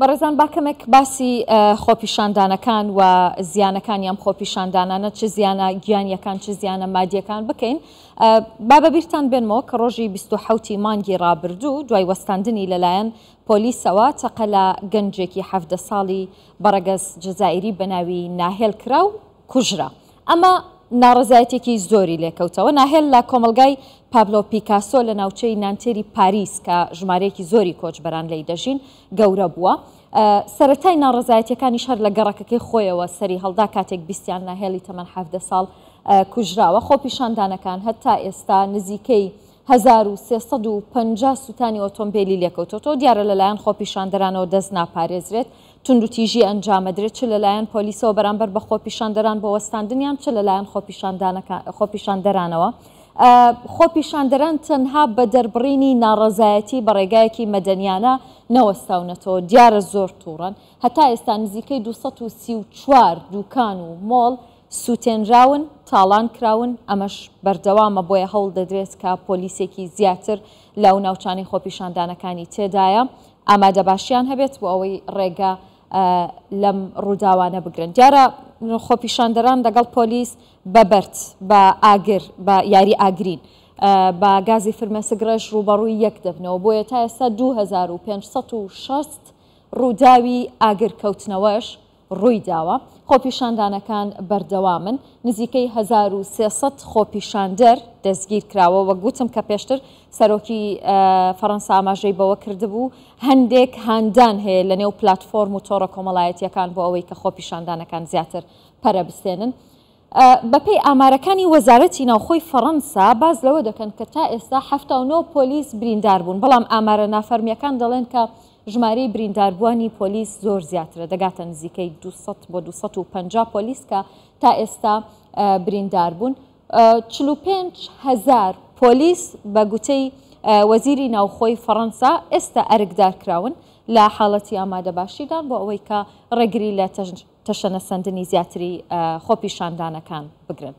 بەڕێزان باکەمێک باسی خۆپیشاندانەکان و زیانەکان یان خۆپیشاندانانە چه زیانە گیانیەکان چه زیانە مادیەکان بکەین بابە بیرتان بێنمەوە کە ڕۆژی 1970 مانگی ڕابردوو دوای وەستاندنی لەلایەن پۆلیسەوە تەقەلا گەنجێکی هەفتە ساڵی بەڕگەز جزائری بەناوی ناهێل کرا و کوژرا ئەمە ناڕزایەتێکی زۆری لێکەوتەوە ناهێل لە کۆمەلگای پابلۆ پیکاسۆ لە ناوچەی نانتێری پاریس کە ژمارەیەکی زۆری کۆچبەران لی دەژین گەورە بووە. سەتای ناڕزایەتەکانی شەر لە گەڕەکەی خۆیەوە سەری هەڵدا کاتێک بیستیان ناهێلی تەمەەن حدە ساڵ کوژراوە خۆپیشاندانەکان هەتا ئێستا نزیکەی 1350 سووتانی ئۆتۆمبیلی لێکوتۆ دیارە لەلایەن خۆپیشاندەرانەوە دەست ناپارێزرێت تونند و تیژی ئەنجامەدرێت چ لەلایەن پۆلیسەوە بەرامبەر بە خۆپیشاندەران بۆ وەستاندنیان چ لەلایەن خۆپیشاندەرانەوە خۆپیشاندەران تەنها بە دەربڕینی ناڕزایەتی بە ڕێگایەکی مەدەنیانە نەوەستاونەتەوە دیارە زۆر تووڕەن هەتا ئێستا نزیکەی 1934 دوکان و مۆڵ سووتێنراون تاڵان کراون ئەمەش بەردەوامە بۆیە هەوڵ دەدرێت کە پۆلیسێکی زیاتر لەو ناوچانی خۆپیشاندانەکانی تێدایە ئامادەباشیان هەبێت بۆ ئەوەی ڕێگە لەم ڕووداوانە بگرن دیارە خۆپیشاندەران دەگەڵ پۆلیس بەبەرت بە ئاگر بە یاری ئاگرین. بە گازی فرمەسەگرش ڕوبەڕووی یەک دەبنەوە بۆیە تا ئێستا 2560 ڕووداوی ئاگر کەوتنەوەش ڕووی داوە خۆپیشاندانەکان بەردەوامن نزیکەی 1300 خۆپیشاندەر دەستگیر کراوەوە گوتم کە پێشتر سەرۆکی فەەنسا ئاماژەی بەوە کردبوو هەندێک هاندان هەیە لە نێو پلتفۆرم و تۆڕە کۆمەڵایەتیەکان بۆ ئەوەی کە خۆپیشاندانەکان زیاتر پەرەبستێنن. بەپی ئامارەکانی وەزارەتی ناوخۆی فەڕەنسا باز لەوە دەکەن کە تا ئێستا ه پۆلیس بریندار بوون بەڵام ئامارە نافەرمیەکان دەڵێن کە ژمارەی برینداربووانی پۆلیس زۆر زیاترە دەگاتە نزیکەی 200 بۆ 250 پۆلیس کە تا ئێستا بریندار بوون 45 هزار پۆلیس بە گوتەی وەزیری ناوخۆی فەەنسا ئێستا ئەرگدار کراون لە حاڵەتی ئامادە باشیدان بۆ ئەوەی کە ڕێگری لە تەشەنە سندنی زیاتری خۆپیشاندانەکان بگرن.